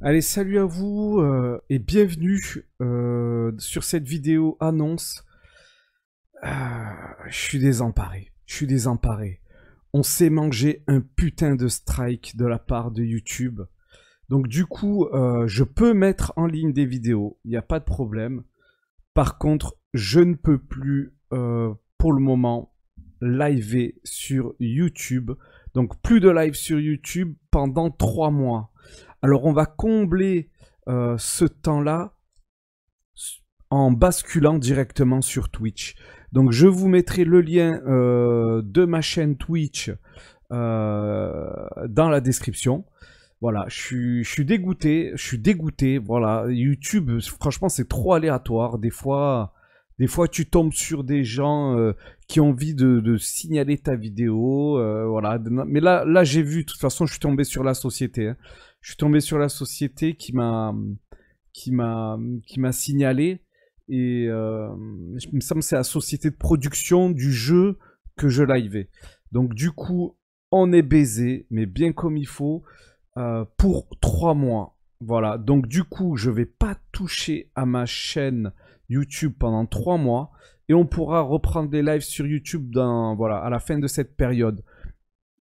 Allez, salut à vous euh, et bienvenue euh, sur cette vidéo annonce. Ah, je suis désemparé, je suis désemparé. On s'est mangé un putain de strike de la part de YouTube. Donc du coup, euh, je peux mettre en ligne des vidéos, il n'y a pas de problème. Par contre, je ne peux plus, pour le moment, liver sur YouTube. Donc plus de live sur YouTube pendant trois mois. Alors on va combler euh, ce temps-là en basculant directement sur Twitch. Donc je vous mettrai le lien euh, de ma chaîne Twitch euh, dans la description. Voilà, je je suis dégoûté, je suis dégoûté. Voilà, YouTube, franchement, c'est trop aléatoire. Des fois, des fois, tu tombes sur des gens euh, qui ont envie de, signaler ta vidéo. Euh, voilà. Mais là, là j'ai vu, de toute façon, je suis tombé sur la société. Hein. Je suis tombé sur la société qui m'a qui m'a qui m'a signalé et ça euh, me c'est la société de production du jeu que je liveais. Donc du coup, on est baisé, mais bien comme il faut, pour trois mois. Voilà. Donc du coup, je vais pas toucher à ma chaîne YouTube pendant trois mois et on pourra reprendre les lives sur YouTube dans, voilà, à la fin de cette période.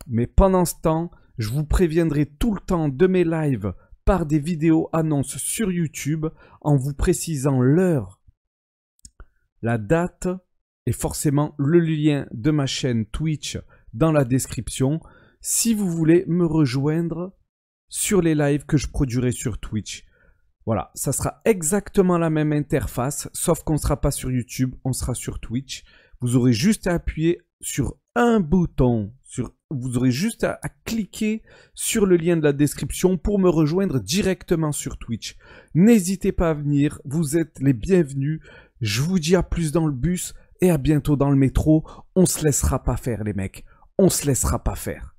Mais pendant ce temps, je vous préviendrai tout le temps de mes lives par des vidéos annonces sur YouTube en vous précisant l'heure, la date et forcément le lien de ma chaîne Twitch dans la description si vous voulez me rejoindre sur les lives que je produirai sur Twitch. Voilà, ça sera exactement la même interface, sauf qu'on ne sera pas sur YouTube, on sera sur Twitch. Vous aurez juste à appuyer sur un bouton. Sur, vous aurez juste à, à, cliquer sur le lien de la description pour me rejoindre directement sur Twitch. N'hésitez pas à venir, vous êtes les bienvenus. Je vous dis à plus dans le bus et à bientôt dans le métro. On se laissera pas faire les mecs. On se laissera pas faire.